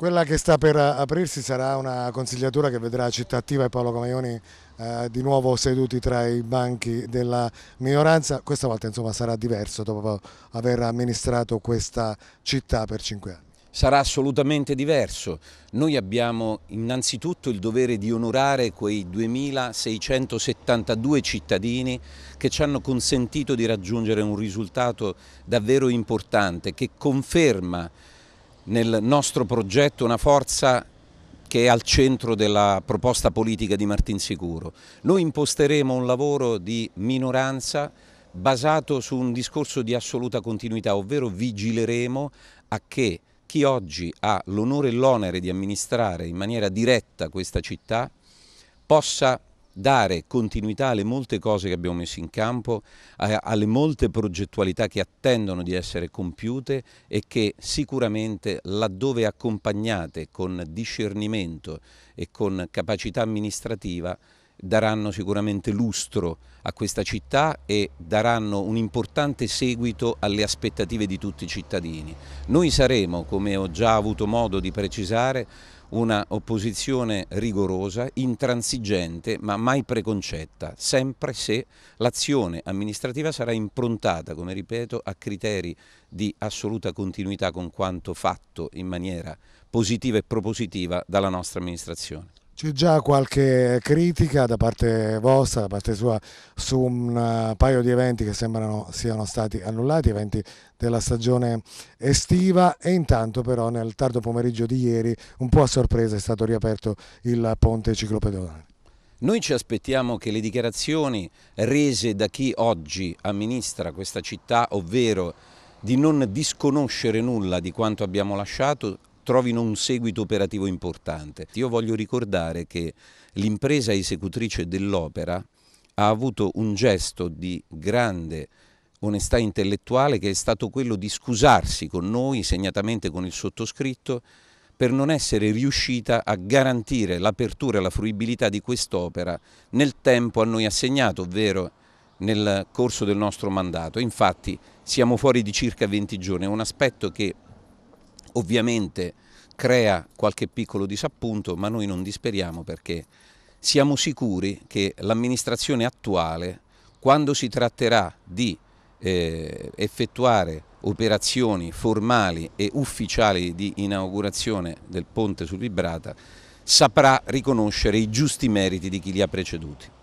Quella che sta per aprirsi sarà una consigliatura che vedrà Città Attiva e Paolo Camaioni eh, di nuovo seduti tra i banchi della minoranza. Questa volta insomma, sarà diverso dopo aver amministrato questa città per cinque anni. Sarà assolutamente diverso. Noi abbiamo innanzitutto il dovere di onorare quei 2.672 cittadini che ci hanno consentito di raggiungere un risultato davvero importante che conferma nel nostro progetto una forza che è al centro della proposta politica di Martin Sicuro. Noi imposteremo un lavoro di minoranza basato su un discorso di assoluta continuità, ovvero vigileremo a che chi oggi ha l'onore e l'onere di amministrare in maniera diretta questa città possa dare continuità alle molte cose che abbiamo messo in campo, alle molte progettualità che attendono di essere compiute e che sicuramente laddove accompagnate con discernimento e con capacità amministrativa daranno sicuramente lustro a questa città e daranno un importante seguito alle aspettative di tutti i cittadini. Noi saremo, come ho già avuto modo di precisare, una opposizione rigorosa, intransigente, ma mai preconcetta, sempre se l'azione amministrativa sarà improntata, come ripeto, a criteri di assoluta continuità con quanto fatto in maniera positiva e propositiva dalla nostra amministrazione. C'è già qualche critica da parte vostra, da parte sua, su un eh, paio di eventi che sembrano siano stati annullati, eventi della stagione estiva e intanto però nel tardo pomeriggio di ieri, un po' a sorpresa, è stato riaperto il ponte ciclopedonale. Noi ci aspettiamo che le dichiarazioni rese da chi oggi amministra questa città, ovvero di non disconoscere nulla di quanto abbiamo lasciato, trovino un seguito operativo importante. Io voglio ricordare che l'impresa esecutrice dell'opera ha avuto un gesto di grande onestà intellettuale che è stato quello di scusarsi con noi, segnatamente con il sottoscritto, per non essere riuscita a garantire l'apertura e la fruibilità di quest'opera nel tempo a noi assegnato, ovvero nel corso del nostro mandato. Infatti siamo fuori di circa 20 giorni, è un aspetto che ovviamente crea qualche piccolo disappunto, ma noi non disperiamo perché siamo sicuri che l'amministrazione attuale, quando si tratterà di eh, effettuare operazioni formali e ufficiali di inaugurazione del ponte sul Vibrata, saprà riconoscere i giusti meriti di chi li ha preceduti.